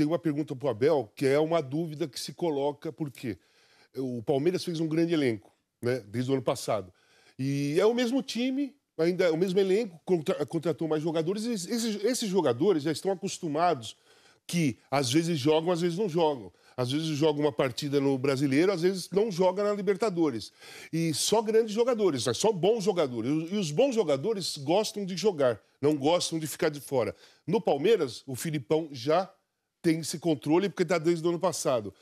tem uma pergunta para o Abel, que é uma dúvida que se coloca, porque o Palmeiras fez um grande elenco, né, desde o ano passado. E é o mesmo time, ainda é o mesmo elenco, contra, contratou mais jogadores, e esses, esses jogadores já estão acostumados que às vezes jogam, às vezes não jogam. Às vezes joga uma partida no Brasileiro, às vezes não joga na Libertadores. E só grandes jogadores, né, só bons jogadores. E os bons jogadores gostam de jogar, não gostam de ficar de fora. No Palmeiras, o Filipão já tem esse controle porque está desde o ano passado.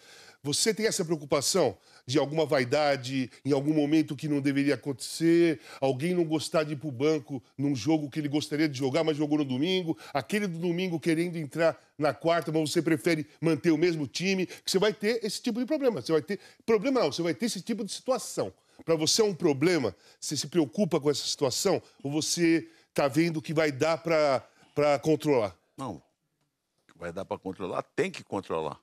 Você tem essa preocupação de alguma vaidade em algum momento que não deveria acontecer, alguém não gostar de ir para o banco num jogo que ele gostaria de jogar, mas jogou no domingo, aquele do domingo querendo entrar na quarta, mas você prefere manter o mesmo time, que você vai ter esse tipo de problema. Você vai ter problema não, você vai ter esse tipo de situação. Para você é um problema, você se preocupa com essa situação ou você está vendo que vai dar para controlar? Não, vai dar para controlar, tem que controlar.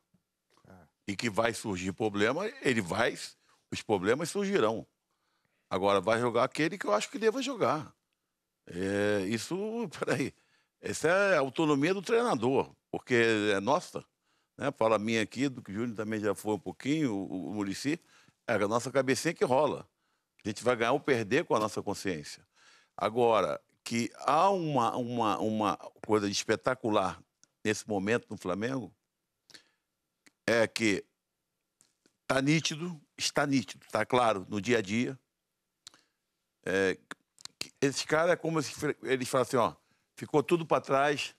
É. E que vai surgir problema, ele vai, os problemas surgirão. Agora, vai jogar aquele que eu acho que deva jogar. É, isso, peraí, essa é a autonomia do treinador, porque é nossa. Né? Fala minha aqui, do que o Júnior também já foi um pouquinho, o, o Murici, é a nossa cabecinha que rola. A gente vai ganhar ou perder com a nossa consciência. Agora, que há uma, uma, uma coisa espetacular nesse momento no Flamengo é que está nítido, está nítido, está claro no dia a dia. É, esse cara é como se eles assim ó, ficou tudo para trás,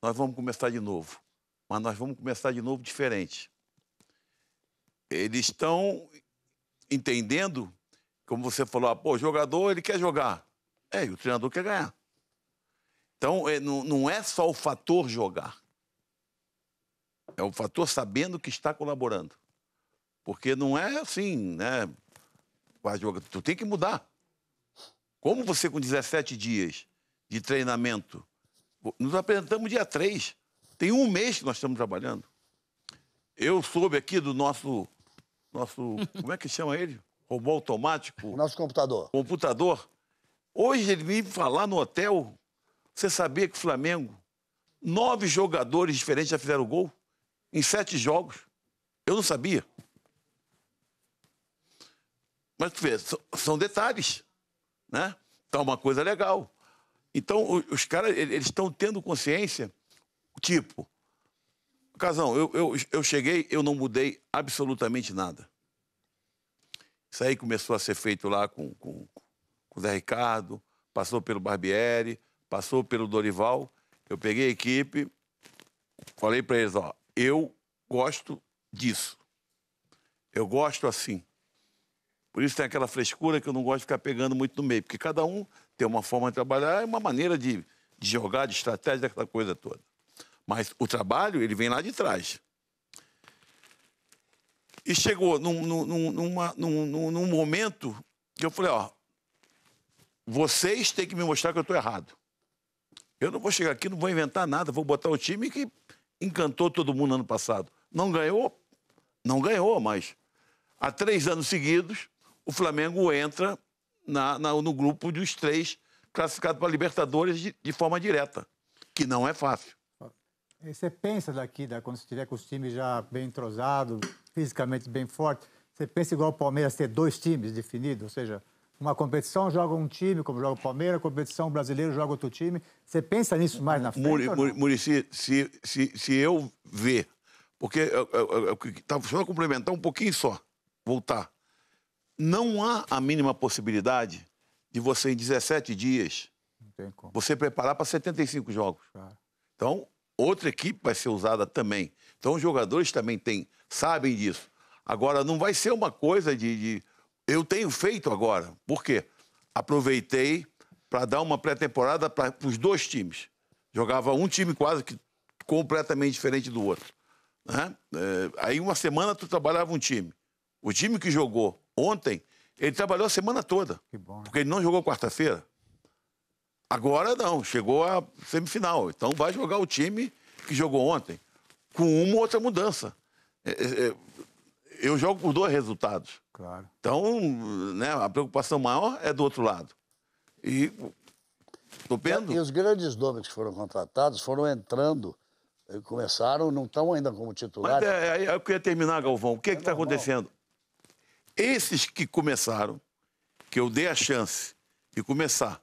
nós vamos começar de novo. Mas nós vamos começar de novo diferente. Eles estão entendendo, como você falou, ah, pô, o jogador ele quer jogar. É, e o treinador quer ganhar. Então, é, não é só o fator jogar. É o fator sabendo que está colaborando. Porque não é assim, né? Tu tem que mudar. Como você, com 17 dias de treinamento, nos apresentamos dia 3. Tem um mês que nós estamos trabalhando. Eu soube aqui do nosso. nosso como é que chama ele? Robô automático. Nosso computador. Computador. Hoje ele me falar no hotel você sabia que o Flamengo, nove jogadores diferentes já fizeram gol em sete jogos? Eu não sabia. Mas tu vê, são detalhes, né? Então, é uma coisa legal. Então, os caras, eles estão tendo consciência, tipo, Casão, eu, eu, eu cheguei, eu não mudei absolutamente nada. Isso aí começou a ser feito lá com, com, com o Zé Ricardo, passou pelo Barbieri, passou pelo Dorival, eu peguei a equipe, falei para eles, ó, eu gosto disso. Eu gosto assim. Por isso tem aquela frescura que eu não gosto de ficar pegando muito no meio, porque cada um tem uma forma de trabalhar e uma maneira de, de jogar, de estratégia, aquela coisa toda. Mas o trabalho, ele vem lá de trás. E chegou num, num, numa, num, num momento que eu falei, ó, vocês têm que me mostrar que eu estou errado. Eu não vou chegar aqui, não vou inventar nada, vou botar o time que encantou todo mundo ano passado. Não ganhou? Não ganhou, mas há três anos seguidos o Flamengo entra na, na, no grupo dos três classificados para a Libertadores de, de, forma direta, que não é fácil. E é, você pensa daqui, da, quando você estiver com os times já bem entrosados, fisicamente bem forte, você pensa igual o Palmeiras ter dois times definidos, ou seja, uma competição, joga um time, como joga o Palmeiras, competição brasileira, joga outro time. Você pensa nisso mais na frente? Muri, Muri, Murici, se, se, se eu ver, porque estava tá, complementar um pouquinho só, voltar. Não há a mínima possibilidade de você, em 17 dias, você preparar para 75 jogos. Claro. Então, outra equipe vai ser usada também. Então, os jogadores também têm, sabem disso. Agora, não vai ser uma coisa de, de eu tenho feito agora, por quê? Aproveitei para dar uma pré-temporada para os dois times. Jogava um time quase que completamente diferente do outro. Né? É, aí uma semana tu trabalhava um time. O time que jogou ontem, ele trabalhou a semana toda. Bom, porque ele não jogou quarta-feira. Agora não, chegou à semifinal. Então vai jogar o time que jogou ontem, com uma ou outra mudança. É, é, é eu jogo por dois resultados. Claro. Então, né, a preocupação maior é do outro lado. E estou E os grandes nomes que foram contratados foram entrando, eh, começaram, não estão ainda como titulares. Mas é, eu queria terminar, Galvão. O que é está acontecendo? Esses que começaram, que eu dei a chance de começar,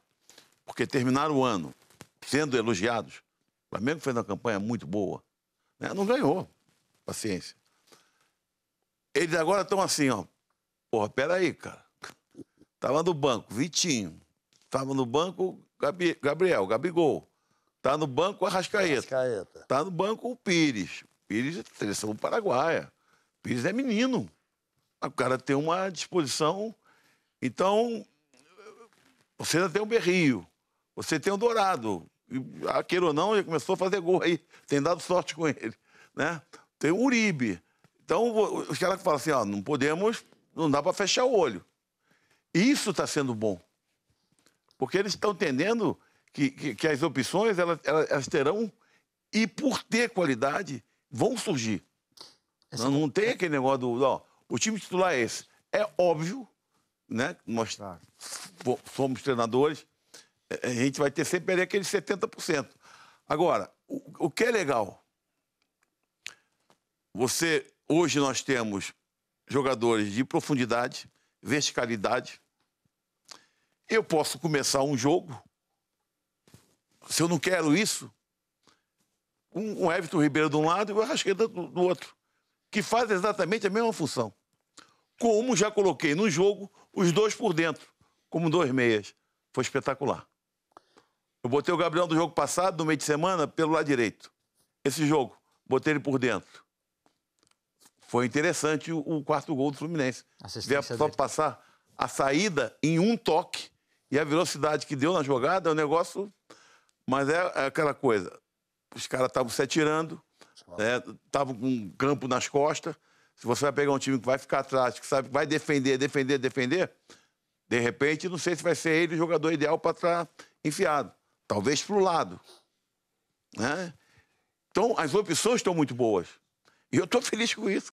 porque terminaram o ano sendo elogiados. O Flamengo fez uma campanha muito boa. Né? Não ganhou. Paciência. Eles agora estão assim, ó. Porra, peraí, cara. Tava no banco, Vitinho. Tava no banco, Gabi, Gabriel, Gabigol. Tá no banco, Arrascaeta. Arrascaeta. Tá no banco, o Pires. Pires é seleção paraguaia. Pires é menino. O cara tem uma disposição. Então, você ainda tem um Berrio. Você tem um Dourado. Aquele ah, ou não, já começou a fazer gol aí. Tem dado sorte com ele. Né? Tem o Uribe. Então, os caras falam assim, ó, não podemos, não dá para fechar o olho. Isso está sendo bom. Porque eles estão entendendo que, que, que, as opções, elas, elas, terão, e por ter qualidade, vão surgir. Não, é não, tem é aquele negócio do, ó, o time titular é esse. É óbvio, né? Nós claro. somos treinadores, é, a gente vai ter sempre ali aqueles 70%. Agora, o, o que é legal? Você Hoje nós temos jogadores de profundidade, verticalidade. Eu posso começar um jogo. Se eu não quero isso, um, um Everton Ribeiro de um lado e o Arrasqueta do, do outro, que faz exatamente a mesma função. Como já coloquei no jogo os dois por dentro, como dois meias. Foi espetacular. Eu botei o Gabriel do jogo passado, no meio de semana, pelo lado direito. Esse jogo, botei ele por dentro foi interessante o, o quarto gol do Fluminense. Deve só dele. passar a saída em um toque e a velocidade que deu na jogada é um negócio. Mas é, é aquela coisa. Os caras estavam se atirando, estavam né, com um campo nas costas. Se você vai pegar um time que vai ficar atrás, que sabe, vai defender, defender, defender, de repente, não sei se vai ser ele o jogador ideal para estar tá enfiado. Talvez para o lado. Né? Então, as opções estão muito boas. E eu estou feliz com isso.